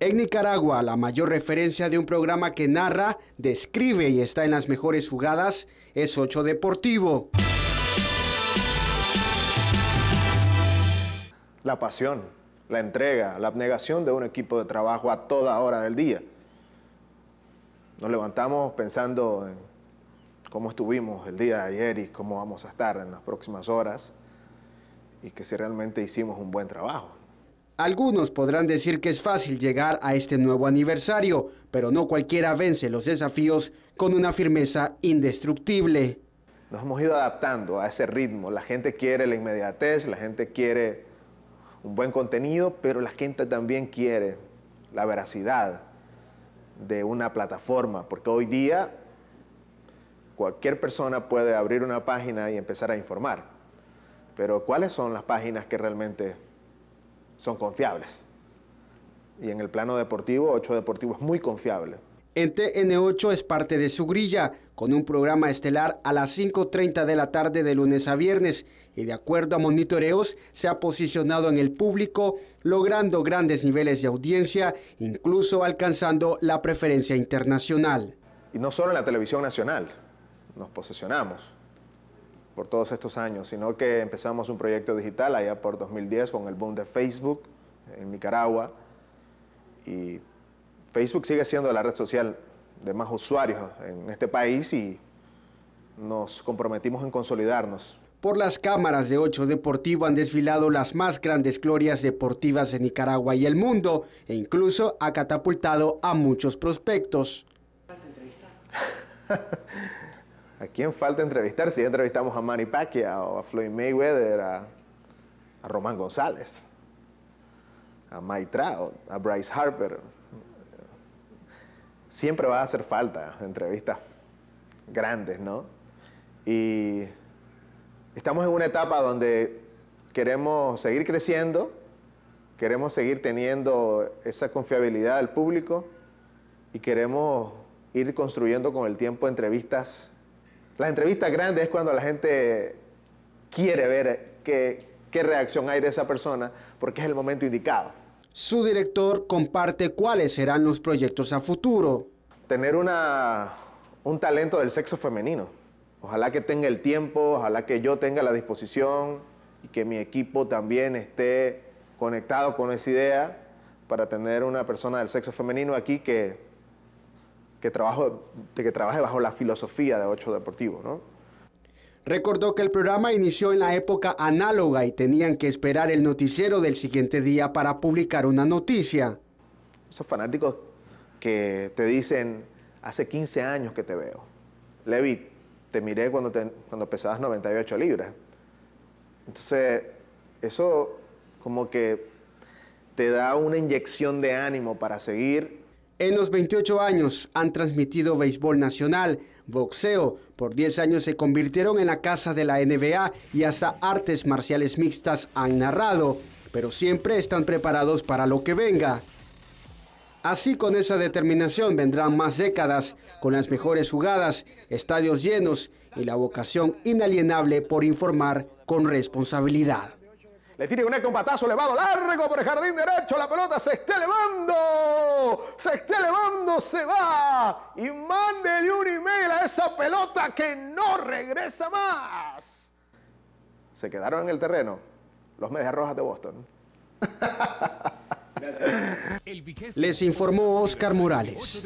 En Nicaragua, la mayor referencia de un programa que narra, describe y está en las mejores jugadas es Ocho Deportivo. La pasión, la entrega, la abnegación de un equipo de trabajo a toda hora del día. Nos levantamos pensando en cómo estuvimos el día de ayer y cómo vamos a estar en las próximas horas y que si realmente hicimos un buen trabajo. Algunos podrán decir que es fácil llegar a este nuevo aniversario, pero no cualquiera vence los desafíos con una firmeza indestructible. Nos hemos ido adaptando a ese ritmo. La gente quiere la inmediatez, la gente quiere un buen contenido, pero la gente también quiere la veracidad de una plataforma, porque hoy día cualquier persona puede abrir una página y empezar a informar. Pero ¿cuáles son las páginas que realmente son confiables. Y en el plano deportivo, Ocho Deportivo es muy confiable. En TN8 es parte de su grilla, con un programa estelar a las 5.30 de la tarde de lunes a viernes y de acuerdo a monitoreos se ha posicionado en el público, logrando grandes niveles de audiencia, incluso alcanzando la preferencia internacional. Y no solo en la televisión nacional, nos posicionamos por todos estos años, sino que empezamos un proyecto digital allá por 2010 con el boom de Facebook en Nicaragua. Y Facebook sigue siendo la red social de más usuarios en este país y nos comprometimos en consolidarnos. Por las cámaras de 8 Deportivo han desfilado las más grandes glorias deportivas de Nicaragua y el mundo, e incluso ha catapultado a muchos prospectos. ¿A quién falta entrevistar? Si ya entrevistamos a Manny Pacquiao, a Floyd Mayweather, a, Román González, a Mike a Bryce Harper. Siempre va a hacer falta entrevistas grandes, ¿no? Y estamos en una etapa donde queremos seguir creciendo, queremos seguir teniendo esa confiabilidad del público y queremos ir construyendo con el tiempo entrevistas las entrevistas grandes es cuando la gente quiere ver qué, qué reacción hay de esa persona, porque es el momento indicado. Su director comparte cuáles serán los proyectos a futuro. Tener una, un talento del sexo femenino. Ojalá que tenga el tiempo, ojalá que yo tenga la disposición y que mi equipo también esté conectado con esa idea para tener una persona del sexo femenino aquí que que, que trabaje bajo la filosofía de Ocho Deportivo, ¿no? Recordó que el programa inició en la época análoga y tenían que esperar el noticiero del siguiente día para publicar una noticia. Esos fanáticos que te dicen, hace 15 años que te veo. Levi, te miré cuando, cuando pesabas 98 libras. Entonces, eso como que te da una inyección de ánimo para seguir en los 28 años han transmitido béisbol nacional, boxeo, por 10 años se convirtieron en la casa de la NBA y hasta artes marciales mixtas han narrado, pero siempre están preparados para lo que venga. Así con esa determinación vendrán más décadas, con las mejores jugadas, estadios llenos y la vocación inalienable por informar con responsabilidad. Le tira con un patazo elevado, largo por el jardín derecho. La pelota se está elevando. Se está elevando, se va. Y mándele un email a esa pelota que no regresa más. Se quedaron en el terreno los Medias Rojas de Boston. Les informó Oscar Morales.